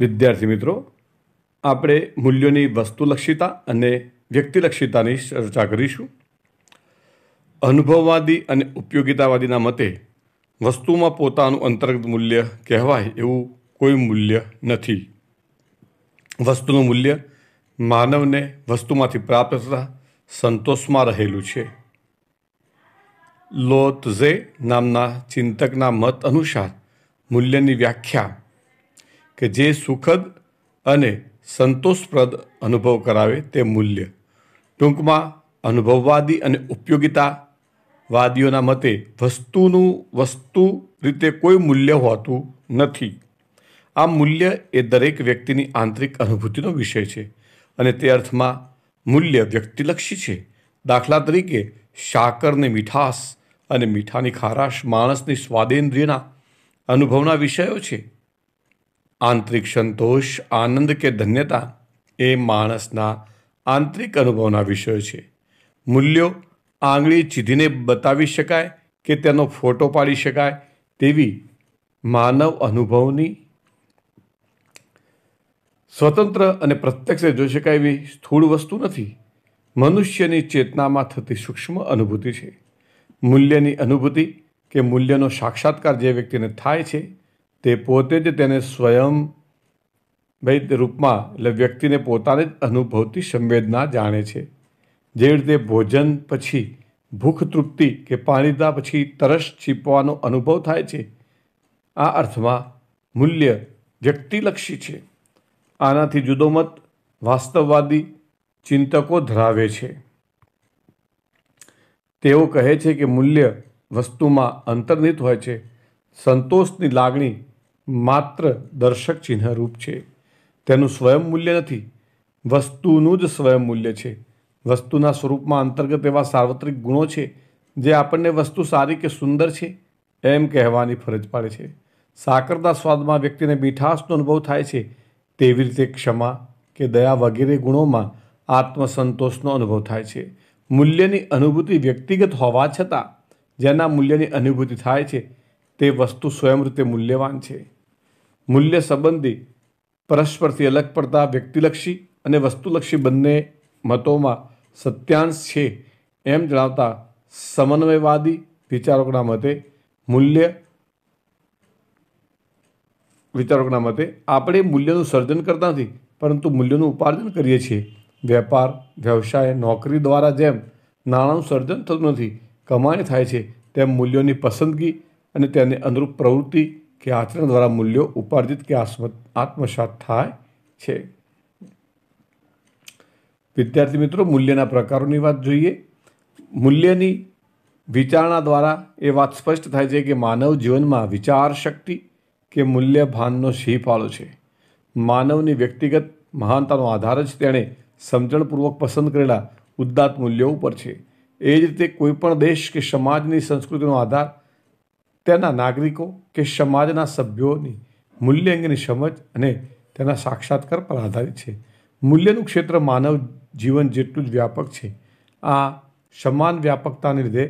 વિદ્યાર્થી મિત્રો આપણે મૂલ્યોની વસ્તુલક્ષિતા અને વ્યક્તિલક્ષિતાની ચર્ચા કરીશું અનુભવવાદી અને ઉપયોગિતાવાદીના મતે વસ્તુમાં પોતાનું અંતર્ગત મૂલ્ય કહેવાય એવું કોઈ મૂલ્ય નથી વસ્તુનું મૂલ્ય માનવને વસ્તુમાંથી પ્રાપ્ત થતા સંતોષમાં રહેલું છે લોતઝે નામના ચિંતકના મત અનુસાર મૂલ્યની વ્યાખ્યા કે જે સુખદ અને સંતોષપ્રદ અનુભવ કરાવે તે મૂલ્ય ટૂંકમાં અનુભવવાદી અને ઉપયોગિતાવાદીઓના મતે વસ્તુનું વસ્તુ રીતે કોઈ મૂલ્ય હોતું નથી આ મૂલ્ય એ દરેક વ્યક્તિની આંતરિક અનુભૂતિનો વિષય છે અને તે અર્થમાં મૂલ્ય વ્યક્તિલક્ષી છે દાખલા તરીકે શાકરની મીઠાશ અને મીઠાની ખારાશ માણસની સ્વાદેન્દ્રિયના અનુભવના વિષયો છે આંતરિક સંતોષ આનંદ કે ધન્યતા એ માણસના આંતરિક અનુભવના વિષયો છે મૂલ્યો આંગળી ચીધીને બતાવી શકાય કે તેનો ફોટો પાડી શકાય તેવી માનવ અનુભવની સ્વતંત્ર અને પ્રત્યક્ષ જોઈ શકાય એવી સ્થૂળ વસ્તુ નથી મનુષ્યની ચેતનામાં થતી સૂક્ષ્મ અનુભૂતિ છે મૂલ્યની અનુભૂતિ કે મૂલ્યનો સાક્ષાત્કાર જે વ્યક્તિને થાય છે તે પોતે જ તેને સ્વયં વૈદ રૂપમાં એટલે વ્યક્તિને પોતાને જ અનુભવતી સંવેદના જાણે છે જે રીતે ભોજન પછી ભૂખ તૃપ્તિ કે પાણીતા પછી તરસ છીપવાનો અનુભવ થાય છે આ અર્થમાં મૂલ્ય વ્યક્તિલક્ષી છે આનાથી જુદો મત વાસ્તવવાદી ચિંતકો ધરાવે છે તેઓ કહે છે કે મૂલ્ય વસ્તુમાં અંતર્નિત હોય છે સંતોષની લાગણી માત્ર દર્શક ચિહ્નરૂપ છે તેનું સ્વયં મૂલ્ય નથી વસ્તુનું જ સ્વયં મૂલ્ય છે વસ્તુના સ્વરૂપમાં અંતર્ગત એવા સાર્વત્રિક ગુણો છે જે આપણને વસ્તુ સારી કે સુંદર છે એમ કહેવાની ફરજ પાડે છે સાકરના સ્વાદમાં વ્યક્તિને મીઠાશનો અનુભવ થાય છે તેવી રીતે ક્ષમા કે દયા વગેરે ગુણોમાં આત્મસંતોષનો અનુભવ થાય છે મૂલ્યની અનુભૂતિ વ્યક્તિગત હોવા છતાં જેના મૂલ્યની અનુભૂતિ થાય છે તે વસ્તુ સ્વયં રીતે મૂલ્યવાન છે મૂલ્ય સંબંધી પરસ્પરથી અલગ પડતા વ્યક્તિલક્ષી અને વસ્તુલક્ષી બંને મતોમાં સત્યાંશ છે એમ જણાવતા સમન્વયવાદી વિચારકોના મતે મૂલ્ય વિચારકોના મતે આપણે મૂલ્યનું સર્જન કરતા નથી પરંતુ મૂલ્યનું ઉપાર્જન કરીએ છીએ વેપાર વ્યવસાય નોકરી દ્વારા જેમ નાણાંનું સર્જન થતું નથી કમાણી થાય છે તેમ મૂલ્યોની પસંદગી અને તેને અનુરૂપ પ્રવૃત્તિ કે આચરણ દ્વારા મૂલ્યો ઉપાર્જિત કે આત્મસાત થાય છે વિદ્યાર્થી મિત્રો મૂલ્યના પ્રકારોની વાત જોઈએ મૂલ્યની વિચારણા દ્વારા એ વાત સ્પષ્ટ થાય છે કે માનવ જીવનમાં વિચાર શક્તિ કે મૂલ્ય ભાનનો સિંહફાળો છે માનવની વ્યક્તિગત મહાનતાનો આધાર જ તેણે સમજણપૂર્વક પસંદ કરેલા ઉદ્દાત મૂલ્યો ઉપર છે એ જ રીતે કોઈપણ દેશ કે સમાજની સંસ્કૃતિનો આધાર તેના નાગરિકો કે સમાજના સભ્યોની મૂલ્ય અંગેની સમજ અને તેના સાક્ષાત્કાર પર આધારિત છે મૂલ્યનું ક્ષેત્ર માનવ જીવન જેટલું જ વ્યાપક છે આ સમાન વ્યાપકતાને લીધે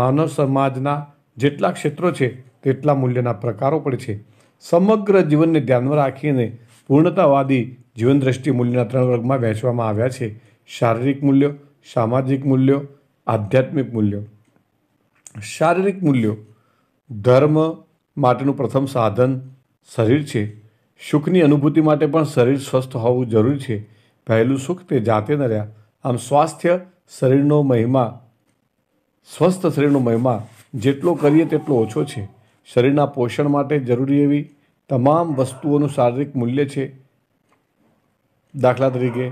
માનવ સમાજના જેટલા ક્ષેત્રો છે તેટલા મૂલ્યના પ્રકારો પણ છે સમગ્ર જીવનને ધ્યાનમાં રાખીને પૂર્ણતાવાદી જીવન દ્રષ્ટિ મૂલ્યના ત્રણ વર્ગમાં વહેંચવામાં આવ્યા છે શારીરિક મૂલ્યો સામાજિક મૂલ્યો આધ્યાત્મિક મૂલ્યો શારીરિક મૂલ્યો ધર્મ માટેનું પ્રથમ સાધન શરીર છે સુખની અનુભૂતિ માટે પણ શરીર સ્વસ્થ હોવું જરૂરી છે પહેલું સુખ તે જાતે ન રહ્યા આમ સ્વાસ્થ્ય શરીરનો મહિમા સ્વસ્થ શરીરનો મહિમા જેટલો કરીએ તેટલો ઓછો છે શરીરના પોષણ માટે જરૂરી એવી તમામ વસ્તુઓનું શારીરિક મૂલ્ય છે દાખલા તરીકે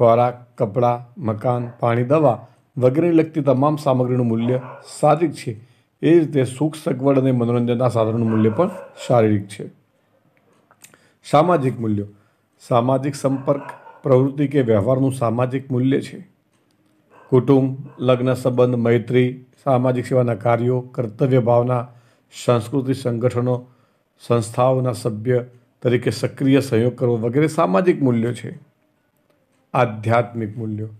ખોરાક કપડાં મકાન પાણી દવા વગેરે લગતી તમામ સામગ્રીનું મૂલ્ય શારીરિક છે એ જ રીતે સુખ સગવડ અને મનોરંજનના સાધનોનું મૂલ્ય પણ શારીરિક છે સામાજિક મૂલ્યો સામાજિક સંપર્ક પ્રવૃત્તિ કે વ્યવહારનું સામાજિક મૂલ્ય છે કુટુંબ લગ્ન સંબંધ મૈત્રી સામાજિક સેવાના કાર્યો કર્તવ્ય ભાવના સાંસ્કૃતિક સંગઠનો સંસ્થાઓના સભ્ય તરીકે સક્રિય સહયોગ કરવો વગેરે સામાજિક મૂલ્યો છે આધ્યાત્મિક મૂલ્યો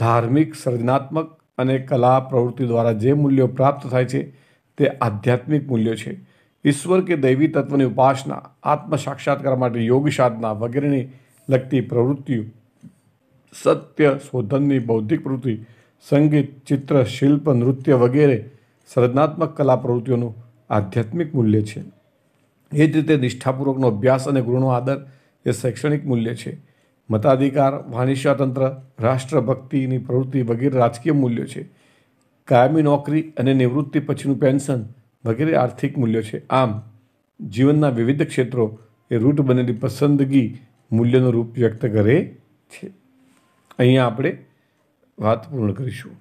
ધાર્મિક સર્જનાત્મક અને કલા પ્રવૃત્તિ દ્વારા જે મૂલ્યો પ્રાપ્ત થાય છે તે આધ્યાત્મિક મૂલ્યો છે ઈશ્વર કે દૈવી તત્વની ઉપાસના આત્મ સાક્ષાત્કાર માટે યોગ સાધના વગેરેની લગતી પ્રવૃત્તિઓ સત્ય શોધનની બૌદ્ધિક પ્રવૃત્તિ સંગીત ચિત્ર શિલ્પ નૃત્ય વગેરે સર્જનાત્મક કલા પ્રવૃત્તિઓનું આધ્યાત્મિક મૂલ્ય છે એ જ રીતે નિષ્ઠાપૂર્વકનો અભ્યાસ અને ગુરુનો આદર એ શૈક્ષણિક મૂલ્ય છે મતાધિકાર વાણિસ્વાતંત્ર રાષ્ટ્રભક્તિની પ્રવૃત્તિ વગેરે રાજકીય મૂલ્યો છે કાયમી નોકરી અને નિવૃત્તિ પછીનું પેન્શન વગેરે આર્થિક મૂલ્યો છે આમ જીવનના વિવિધ ક્ષેત્રો એ રૂટ બનેલી પસંદગી મૂલ્યનું રૂપ વ્યક્ત કરે છે અહીંયા આપણે વાત પૂર્ણ કરીશું